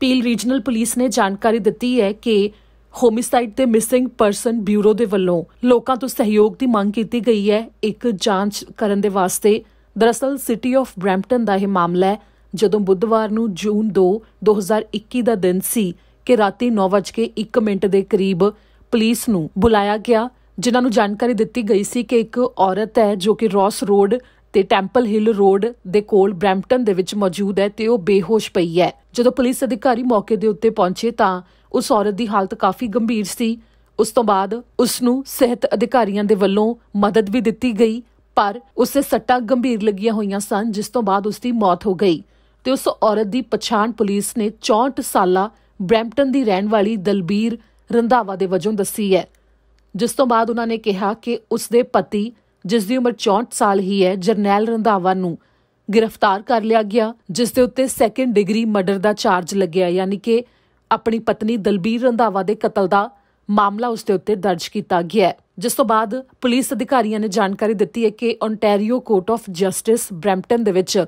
peel regional police ਨੇ ਜਾਣਕਾਰੀ ਦਿੱਤੀ ਹੈ ਕਿ ਹੋਮਿਸਾਈਡ ਤੇ ਮਿਸਿੰਗ ਪਰਸਨ ਬਿਊਰੋ ਦੇ ਵੱਲੋਂ ਲੋਕਾਂ ਤੋਂ ਸਹਿਯੋਗ ਦੀ ਮੰਗ ਕੀਤੀ ਗਈ ਹੈ ਇੱਕ ਜਾਂਚ ਕਰਨ ਦੇ ਵਾਸਤੇ ਦਰਅਸਲ ਸਿਟੀ ਆਫ ਬ੍ਰੈਂਪਟਨ ਦਾ ਇਹ ਮਾਮਲਾ ਹੈ ਜਦੋਂ ਬੁੱਧਵਾਰ ਨੂੰ ਜੂਨ 2 2021 ਦਾ ਦਿਨ ਸੀ ਕਿ ਰਾਤੀ 9 ਵਜੇ 1 ਮਿੰਟ ਦੇ ਕਰੀਬ ਪੁਲਿਸ ਨੂੰ ਬੁਲਾਇਆ ਗਿਆ ਜਿਨ੍ਹਾਂ ਨੂੰ ਜਾਣਕਾਰੀ ਦਿੱਤੀ ਗਈ ਸੀ ਕਿ ਇੱਕ ਔਰਤ ਹੈ ਜੋ ਕਿ ਰੌਸ ਰੋਡ ਤੇ ਟੈਂਪਲ ਹਿੱਲ ਰੋਡ ਦੇ ਕੋਲ ਬ੍ਰੈਂਪਟਨ ਦੇ ਵਿੱਚ ਮੌਜੂਦ ਹੈ ਤੇ ਉਹ ਬੇਹੋਸ਼ ਪਈ ਹੈ ਜਦੋਂ ਪੁਲਿਸ ਅਧਿਕਾਰੀ ਮੌਕੇ ਦੇ ਉੱਤੇ ਪਹੁੰਚੇ ਤਾਂ ਉਸ ਔਰਤ ਦੀ ਹਾਲਤ ਕਾਫੀ ਗੰਭੀਰ ਸੀ ਉਸ ਤੋਂ ਬਾਅਦ ਉਸ ਨੂੰ ਸਿਹਤ ਅਧਿਕਾਰੀਆਂ ਦੇ ਵੱਲੋਂ ਮਦਦ ਵੀ ਦਿੱਤੀ ਗਈ ਪਰ ਉਸੇ ਸੱਟਾਂ ਗੰਭੀਰ ਲੱਗੀਆਂ ਹੋਈਆਂ ਸਨ ਜਿਸ ਤੋਂ ਬਾਅਦ ਉਸ ਦੀ ਮੌਤ ਹੋ ਗਈ ਤੇ ਉਸ ਔਰਤ ਦੀ ਪਛਾਣ ਪੁਲਿਸ ਨੇ 64 ਸਾਲਾ ਬ੍ਰੈਂਪਟਨ ਦੀ ਰਹਿਣ ਵਾਲੀ ਦਲਬੀਰ ਰੰਧਾਵਾ ਦੇ ਵਜੋਂ ਦੱਸੀ ਹੈ ਜਿਸ ਤੋਂ ਬਾਅਦ ਉਹਨਾਂ ਨੇ ਕਿਹਾ ਕਿ ਉਸ ਦੇ ਪਤੀ ਜਿਸ ਦੀ ਉਮਰ 64 ਸਾਲ ਹੀ ਹੈ ਜਰਨੈਲ ਰੰਧਾਵਾ ਨੂੰ ਗ੍ਰਿਫਤਾਰ ਕਰ ਲਿਆ ਗਿਆ ਜਿਸ ਦੇ ਉੱਤੇ ਸੈਕੰਡ ਡਿਗਰੀ ਮਰਡਰ ਦਾ ਚਾਰਜ ਲੱਗਿਆ ਯਾਨੀ ਕਿ ਆਪਣੀ ਪਤਨੀ ਦਲਬੀਰ ਰੰਧਾਵਾ ਦੇ ਕਤਲ ਦਾ ਮਾਮਲਾ ਉਸ ਦੇ ਉੱਤੇ ਦਰਜ ਕੀਤਾ ਗਿਆ ਜਿਸ ਤੋਂ ਬਾਅਦ ਪੁਲਿਸ ਅਧਿਕਾਰੀਆਂ ਨੇ ਜਾਣਕਾਰੀ ਦਿੱਤੀ ਹੈ ਕਿ Ontario court of justice Brampton ਦੇ ਵਿੱਚ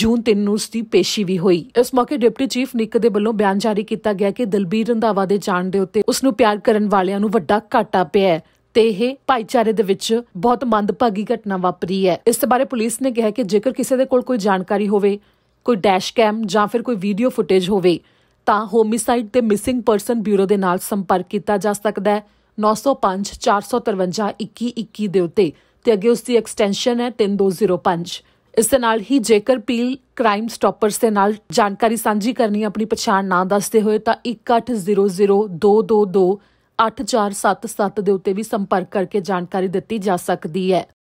ਜੂਨ 3 ਨੂੰ ਉਸ ਦੀ ਪੇਸ਼ੀ ਵੀ ਹੋਈ ਇਸ ਮੌਕੇ ਡਿਪਟੀ ਚੀਫ ਨਿੱਕ ਦੇ ਵੱਲੋਂ ਬਿਆਨ ਜਾਰੀ ਕੀਤਾ ਗਿਆ ਕਿ ਦਲਬੀਰ ਰੰਧਾਵਾ ਦੇ ਜਾਣ ਦੇ ਉੱਤੇ ਉਸ ਨੂੰ ਪਿਆਰ ਕਰਨ ਵਾਲਿਆਂ ਨੂੰ ਵੱਡਾ ਘਾਟਾ ਪਿਆ ਹੈ ਤੇ ਇਹ ਭਾਈਚਾਰੇ ਦੇ ਵਿੱਚ ਬਹੁਤ ਮੰਦਭਾਗੀ ਘਟਨਾ ਵਾਪਰੀ ਹੈ ਇਸ ਬਾਰੇ ਪੁਲਿਸ ਨੇ ਕਿਹਾ ਕਿ ਜੇਕਰ ਕਿਸੇ ਦੇ ਕੋਲ ਕੋਈ ਜਾਣਕਾਰੀ ਹੋਵੇ ਕੋਈ ਡੈਸ਼ ਕੈਮ ਜਾਂ ਫਿਰ ਕੋਈ ਵੀਡੀਓ ਫੁਟੇਜ ਹੋਵੇ ਤਾਂ ਹੋਮਿਸਾਈਡ ਤੇ ਮਿਸਿੰਗ ਪਰਸਨ ਬਿਊਰੋ ਦੇ ਨਾਲ ਸੰਪਰਕ ਕੀਤਾ ਜਾ ਸਕਦਾ ਹੈ 905 453 2121 ਦੇ ਉੱਤੇ ਤੇ ਅੱਗੇ ਉਸ ਦੀ ਐਕਸਟੈਂਸ਼ਨ ਹੈ 3205 ਇਸ ਦੇ ਨਾਲ ਹੀ ਜੇਕਰ ਪੀਲ ਕ੍ਰਾਈਮ ਸਟਾਪਰਸ ਦੇ ਨਾਲ ਜਾਣਕਾਰੀ ਸਾਂਝੀ ਕਰਨੀ ਆਪਣੀ ਪਛਾਣ ਨਾ ਦੱਸਦੇ ਹੋਏ ਤਾਂ 1800222 8477 ਦੇ ਉੱਤੇ ਵੀ ਸੰਪਰਕ ਕਰਕੇ ਜਾਣਕਾਰੀ ਦਿੱਤੀ ਜਾ ਸਕਦੀ ਹੈ